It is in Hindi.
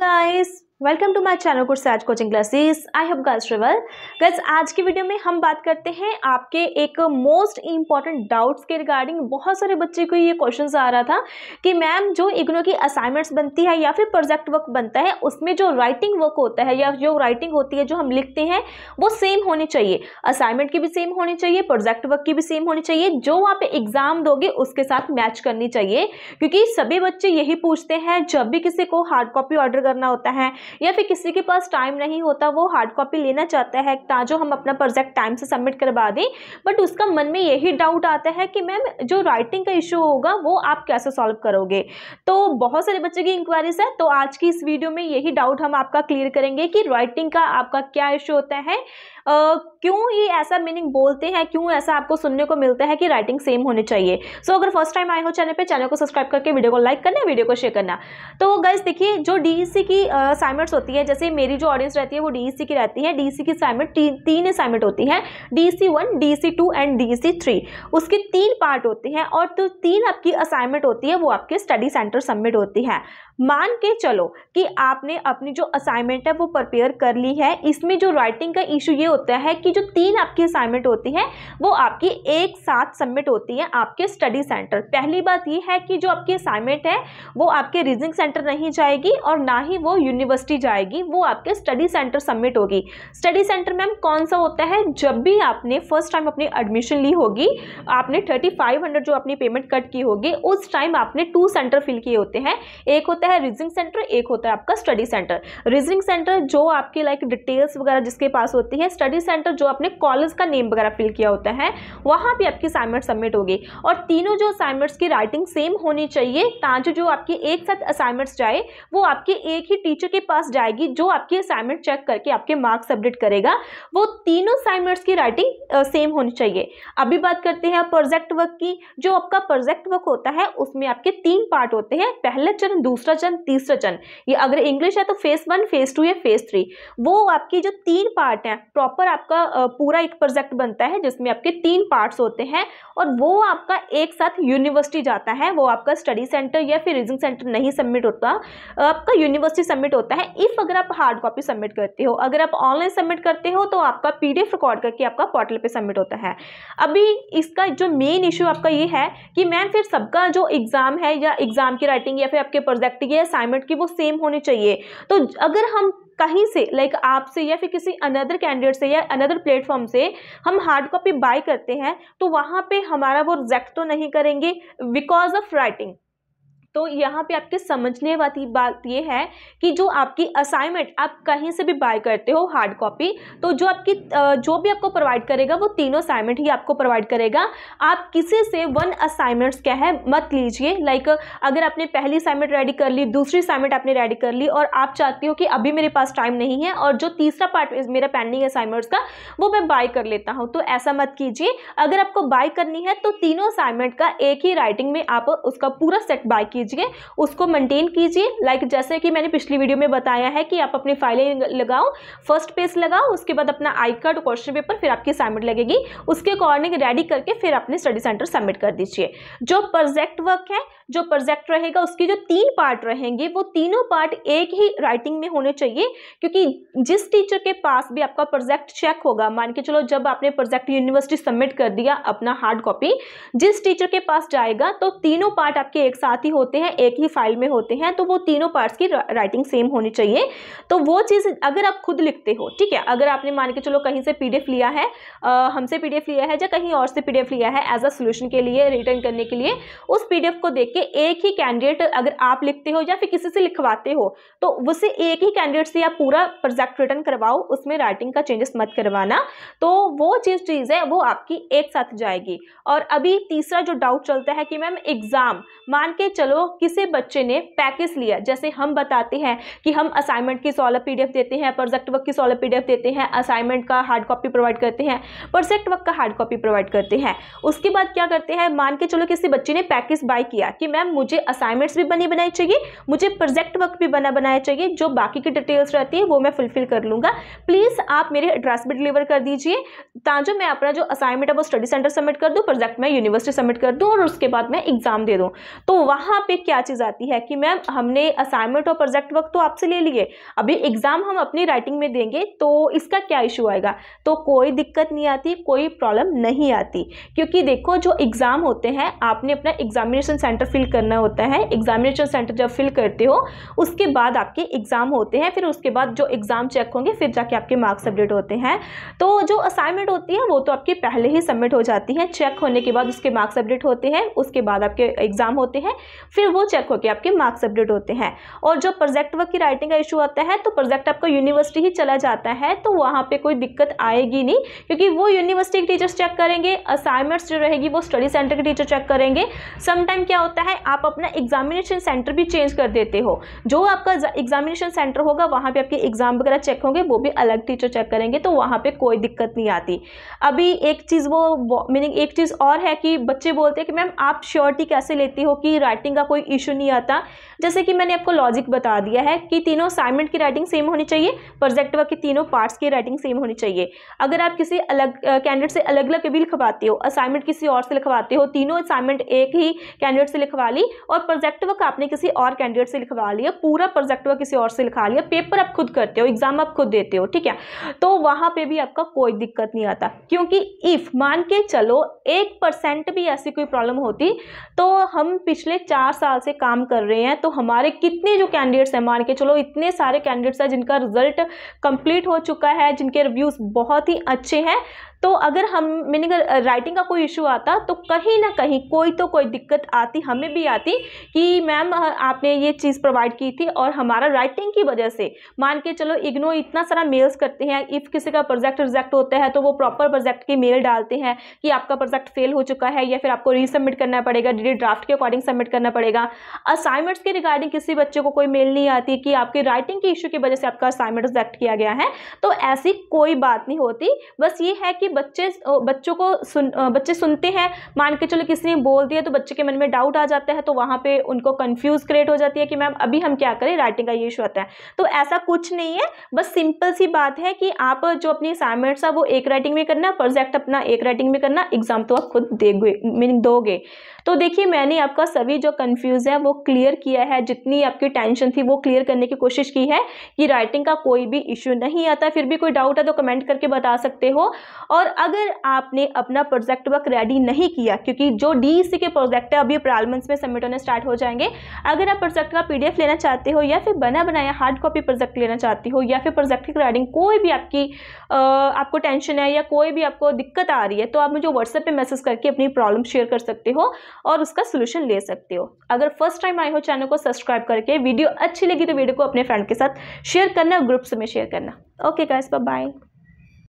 guys. Welcome to my channel आज coaching classes I have girls travel girls आज की वीडियो में हम बात करते हैं आपके एक मोस्ट इंपॉर्टेंट डाउट्स के रिगार्डिंग बहुत सारे बच्चे को ये क्वेश्चन आ रहा था कि मैम जो इग्नो की असाइनमेंट्स बनती है या फिर प्रोजेक्ट वर्क बनता है उसमें जो राइटिंग वर्क होता है या जो राइटिंग होती है जो हम लिखते हैं वो सेम होनी चाहिए असाइनमेंट की भी सेम होनी चाहिए प्रोजेक्ट वर्क की भी सेम होनी चाहिए जो आप एग्ज़ाम दोगे उसके साथ मैच करनी चाहिए क्योंकि सभी बच्चे यही पूछते हैं जब भी किसी को हार्ड कॉपी ऑर्डर करना होता है या फिर किसी के पास टाइम नहीं होता वो हार्ड कॉपी लेना चाहता है ताजो हम अपना प्रोजेक्ट टाइम से सबमिट करवा दें बट उसका मन में यही डाउट आता है कि मैम जो राइटिंग का इशू होगा वो आप कैसे सॉल्व करोगे तो बहुत सारे बच्चे की इंक्वायरीज है तो आज की इस वीडियो में यही डाउट हम आपका क्लियर करेंगे कि राइटिंग का आपका क्या इशू होता है क्यों ये ऐसा मीनिंग बोलते हैं क्यों ऐसा आपको सुनने को मिलता है कि राइटिंग सेम होनी चाहिए सो so, अगर फर्स्ट टाइम आए हो चैनल पे चैनल को सब्सक्राइब करके वीडियो को लाइक करना वीडियो को शेयर करना तो गर्ल्स देखिए जो डीईसी e की असाइनमेंट्स होती है जैसे मेरी जो ऑडियंस रहती है वो डीईसी e की रहती है डीईसी e की असाइनमेंट ती, तीन असाइनमेंट होती है DC one DC two and DC three उसके तीन पार्ट होते हैं और तो तीन आपकी असाइनमेंट होती है वो आपके स्टडी सेंटर सबमिट होती है मान के चलो कि आपने अपनी जो असाइनमेंट है वो प्रिपेयर कर ली है इसमें जो राइटिंग का इशू ये होता है कि जो तीन आपकी असाइनमेंट होती है वो आपकी एक साथ सबमिट होती है आपके स्टडी सेंटर पहली बात ये है कि जो आपकी असाइनमेंट है वो आपके रीजनिंग सेंटर नहीं जाएगी और ना ही वो यूनिवर्सिटी जाएगी वो आपके स्टडी सेंटर सबमिट होगी स्टडी सेंटर मैम कौन सा होता है जब भी आपने फर्स्ट टाइम अपनी एडमिशन ली होगी आपने थर्टी फाइव हंड्रेड जो अपनी पेमेंट कट की होगी उस टाइम आपने टू सेंटर फिल किए होते हैं एक होता है है रीजनिंग सेंटर एक होता है आपका स्टडी सेंटर रीजनिंग सेंटर जो आपकी लाइक डिटेल्स वगैरह जिसके पास होती है स्टडी सेंटर जो आपने कॉलेज का नेम वगैरह फिल किया होता है वहाँ पर आपकी असाइनमेंट सबमिट होगी और तीनों जो असाइनमेंट्स की राइटिंग सेम होनी चाहिए ताकि जो आपकी एक साथ असाइनमेंट्स जाए वो आपके एक ही टीचर के पास जाएगी जो आपकी असाइनमेंट चेक करके आपके मार्क्स सबमिट करेगा वो तीनों असाइनमेंट्स की राइटिंग सेम होनी चाहिए अभी बात करते हैं प्रोजेक्ट वर्क की जो आपका प्रोजेक्ट वर्क होता है उसमें आपके तीन पार्ट होते हैं पहला चरण दूसरा वचन तीस वचन ये अगर इंग्लिश है तो फेस वन फेस टू या फेस थ्री वो आपकी जो तीन पार्ट हैं प्रॉपर आपका पूरा एक प्रोजेक्ट बनता है जिसमें आपके तीन पार्ट्स होते हैं और वो आपका एक साथ यूनिवर्सिटी जाता है वो आपका स्टडी सेंटर या फिर रीजनिंग सेंटर नहीं सबमिट होता आपका यूनिवर्सिटी सबमिट होता है इफ़ अगर आप हार्ड कॉपी सबमिट करते हो अगर आप ऑनलाइन सबमिट करते हो तो आपका पी रिकॉर्ड करके आपका पोर्टल पर सबमिट होता है अभी इसका जो मेन इशू आपका ये है कि मैम फिर सबका जो एग्ज़ाम है या एग्ज़ाम की राइटिंग या फिर आपके प्रोजेक्ट बैक्टीरिया या असाइनमेंट की वो सेम होनी चाहिए तो अगर हम कहीं से लाइक like आपसे या फिर किसी अनदर कैंडिडेट से या अनदर प्लेटफॉर्म से हम हार्ड कॉपी बाय करते हैं तो वहाँ पे हमारा वो रिजेक्ट तो नहीं करेंगे बिकॉज ऑफ राइटिंग तो यहाँ पे आपके समझने वाली बात ये है कि जो आपकी असाइनमेंट आप कहीं से भी बाय करते हो हार्ड कॉपी तो जो आपकी जो भी आपको प्रोवाइड करेगा वो तीनों असाइनमेंट ही आपको प्रोवाइड करेगा आप किसी से वन असाइनमेंट्स क्या है मत लीजिए लाइक अगर आपने पहली असाइनमेंट रेडी कर ली दूसरी असाइनमेंट आपने रेडी कर ली और आप चाहती हो कि अभी मेरे पास टाइम नहीं है और जो तीसरा पार्ट मेरा पेंडिंग असाइनमेंट्स का वो मैं बाय कर लेता हूँ तो ऐसा मत कीजिए अगर आपको बाय करनी है तो तीनों असाइनमेंट का एक ही राइटिंग में आप उसका पूरा सेट बाय कीजिए कीजिए उसको मेंटेन कीजिए लाइक जैसे कि मैंने पिछली वीडियो में बताया है कि आप अपनी फाइलें लगाओ फर्स्ट पेज लगाओ उसके बाद अपना आई कार्ड क्वेश्चन पेपर फिर आपकी असाइनमेंट लगेगी उसके अकॉर्डिंग रेडी करके फिर अपने स्टडी सेंटर सबमिट कर दीजिए जो प्रोजेक्ट वर्क है जो प्रोजेक्ट रहेगा उसके जो तीन पार्ट रहेंगे वो तीनों पार्ट एक ही राइटिंग में होने चाहिए क्योंकि जिस टीचर के पास भी आपका प्रोजेक्ट चेक होगा मान के चलो जब आपने प्रोजेक्ट यूनिवर्सिटी सबमिट कर दिया अपना हार्ड कॉपी जिस टीचर के पास जाएगा तो तीनों पार्ट आपके एक साथ ही होते होते हैं एक ही फाइल में होते हैं तो वो तीनों पार्ट्स की राइटिंग सेम होनी चाहिए तो वो चीज़ अगर आप खुद लिखते हो ठीक है अगर आपने मान के चलो कहीं से पीडीएफ लिया है हमसे पीडीएफ लिया है या कहीं और से पीडीएफ लिया है एज अ सोल्यूशन के लिए रिटर्न करने के लिए उस पी को देख के एक ही कैंडिडेट अगर आप लिखते हो या फिर किसी से लिखवाते हो तो उसे एक ही कैंडिडेट से आप पूरा प्रोजेक्ट रिटर्न करवाओ उसमें राइटिंग का चेंजेस मत करवाना तो वो चीज़ चीज़ है वो आपकी एक साथ जाएगी और अभी तीसरा जो डाउट चलता है कि मैम एग्ज़ाम मान के चलो तो किसी बच्चे ने पैकेज लिया जैसे हम बताते हैं कि हम असाइनमेंट की सॉलर पीडीएफ देते हैं प्रोजेक्ट वर्क की सॉलर पीडीएफ देते हैं असाइनमेंट का हार्ड कॉपी प्रोवाइड करते हैं प्रोजेक्ट वर्क का हार्ड कॉपी प्रोवाइड करते हैं उसके बाद क्या करते हैं मान के चलो किसी बच्चे ने पैकेज बाय किया कि मैम मुझे असाइनमेंट्स भी बनी बनाई चाहिए मुझे प्रोजेक्ट वर्क भी बना बनाया चाहिए जो बाकी की डिटेल्स रहती है वो मैं फुलफिल कर लूंगा प्लीज़ आप मेरे एड्रेस पर डिलीवर कर दीजिए ताजो मैं अपना जो असाइनमेंट है वो स्टडी सेंटर सबमिट कर दूँ प्रोजेक्ट मैं यूनिवर्सिटी सबमिट कर दूँ और उसके बाद मैं एग्ज़ाम दे दूँ तो वहाँ पे क्या चीज़ आती है कि मैम हमने असाइनमेंट और प्रोजेक्ट वर्क तो आपसे ले लिए अभी एग्ज़ाम हम अपनी राइटिंग में देंगे तो इसका क्या इशू आएगा तो कोई दिक्कत नहीं आती कोई प्रॉब्लम नहीं आती क्योंकि देखो जो एग्ज़ाम होते हैं आपने अपना एग्जामिनेशन सेंटर फिल करना होता है एग्जामिनेशन सेंटर जब फिल करते हो उसके बाद आपके एग्ज़ाम होते हैं फिर उसके बाद जो एग्ज़ाम चेक होंगे फिर जाके आपके मार्क्स अपडेट होते हैं तो जो असाइनमेंट होती है वो तो आपकी पहले ही सबमिट हो जाती है चेक होने के बाद उसके मार्क्स अपडेट होते हैं उसके बाद आपके एग्ज़ाम होते हैं फिर फिर वो चेक होकर आपके मार्क्स अपडेट होते हैं और जो प्रोजेक्ट वर्क की राइटिंग का इशू आता है तो प्रोजेक्ट आपका यूनिवर्सिटी ही चला जाता है तो वहाँ पर कोई दिक्कत आएगी नहीं क्योंकि वो यूनिवर्सिटी के टीचर्स चेक करेंगे असाइनमेंट्स जो रहेगी वो स्टडी सेंटर के टीचर चेक करेंगे समटाइम क्या होता है आप अपना एग्जामिनेशन सेंटर भी चेंज कर देते हो जो आपका एग्जामिनेशन सेंटर होगा वहाँ पर आपके एग्जाम वगैरह चेक होंगे वो भी अलग टीचर चेक करेंगे तो वहाँ पर कोई दिक्कत नहीं आती अभी एक चीज़ वो मीनिंग एक चीज़ और है कि बच्चे बोलते हैं कि मैम आप श्योरिटी कैसे लेती हो कि राइटिंग आप कोई इशू नहीं आता जैसे कि मैंने आपको लॉजिक बता दिया है कि तीनों असाइनमेंट की राइटिंग सेम होनी चाहिए प्रोजेक्ट वर्क की तीनों पार्ट्स की राइटिंग सेम होनी चाहिए अगर आप किसी अलग कैंडिडेट से अलग अलग भी लिखवाते हो असाइनमेंट किसी और से लिखवाते हो तीनों असाइनमेंट एक ही कैंडिडेट से लिखवा ली और प्रोजेक्ट वर्क आपने किसी और कैंडिडेट से लिखवा लिया पूरा प्रोजेक्ट वर्क किसी और से लिखा लिया पेपर आप खुद करते हो एग्जाम आप खुद देते हो ठीक है तो वहाँ पर भी आपका कोई दिक्कत नहीं आता क्योंकि इफ़ मान के चलो एक भी ऐसी कोई प्रॉब्लम होती तो हम पिछले चार साल से काम कर रहे हैं तो हमारे कितने जो कैंडिडेट्स हैं मान के चलो इतने सारे कैंडिडेट्स हैं जिनका रिजल्ट कंप्लीट हो चुका है जिनके रिव्यूज़ बहुत ही अच्छे हैं तो अगर हम मीनिंग राइटिंग का कोई इशू आता तो कहीं ना कहीं कोई तो कोई दिक्कत आती हमें भी आती कि मैम आपने ये चीज़ प्रोवाइड की थी और हमारा राइटिंग की वजह से मान के चलो इग्नो इतना सारा मेल्स करते हैं इफ़ किसी का प्रोजेक्ट रिजेक्ट होता है तो वो प्रॉपर प्रोजेक्ट की मेल डालते हैं कि आपका प्रोजेक्ट फेल हो चुका है या फिर आपको रीसबमिट करना पड़ेगा डी ड्राफ्ट के अकॉर्डिंग सबमिट करना पड़ेगा असाइनमेंट्स के रिगार्डिंग किसी बच्चे को कोई मेल नहीं आती कि आपके राइटिंग के इशू की वजह से आपका असाइनमेंट रिजेक्ट किया गया है तो ऐसी कोई बात नहीं होती बस ये है कि बच्चे बच्चों को सुन बच्चे सुनते हैं मान के चलो किसी ने बोल दिया तो बच्चे के मन में डाउट आ जाता है तो वहाँ पे उनको कंफ्यूज क्रिएट हो जाती है कि मैम अभी हम क्या करें राइटिंग का ये इशू आता है तो ऐसा कुछ नहीं है बस सिंपल सी बात है कि आप जो अपनी असाइनमेंट्स है वो एक राइटिंग में करना प्रोजेक्ट अपना एक राइटिंग में करना एग्जाम तो आप खुद देगे मीनिंग दोगे तो देखिए मैंने आपका सभी जो कन्फ्यूज़ है वो क्लियर किया है जितनी आपकी टेंशन थी वो क्लियर करने की कोशिश की है कि राइटिंग का कोई भी इशू नहीं आता फिर भी कोई डाउट है तो कमेंट करके बता सकते हो और और अगर आपने अपना प्रोजेक्ट वर्क रेडी नहीं किया क्योंकि जो डी e के प्रोजेक्ट है अभी प्रालमेंट्स में सबमिट होने स्टार्ट हो जाएंगे अगर आप प्रोजेक्ट का पी लेना चाहते हो या फिर बना बनाया हार्ड कॉपी प्रोजेक्ट लेना चाहती हो या फिर प्रोजेक्ट की रेडिंग कोई भी आपकी आपको टेंशन है या कोई भी आपको दिक्कत आ रही है तो आप मुझे व्हाट्सएप पर मैसेज करके अपनी प्रॉब्लम शेयर कर सकते हो और उसका सोल्यूशन ले सकते हो अगर फर्स्ट टाइम आए हो चैनल को सब्सक्राइब करके वीडियो अच्छी लगी तो वीडियो को अपने फ्रेंड के साथ शेयर करना और ग्रुप्स में शेयर करना ओके गाइस बाय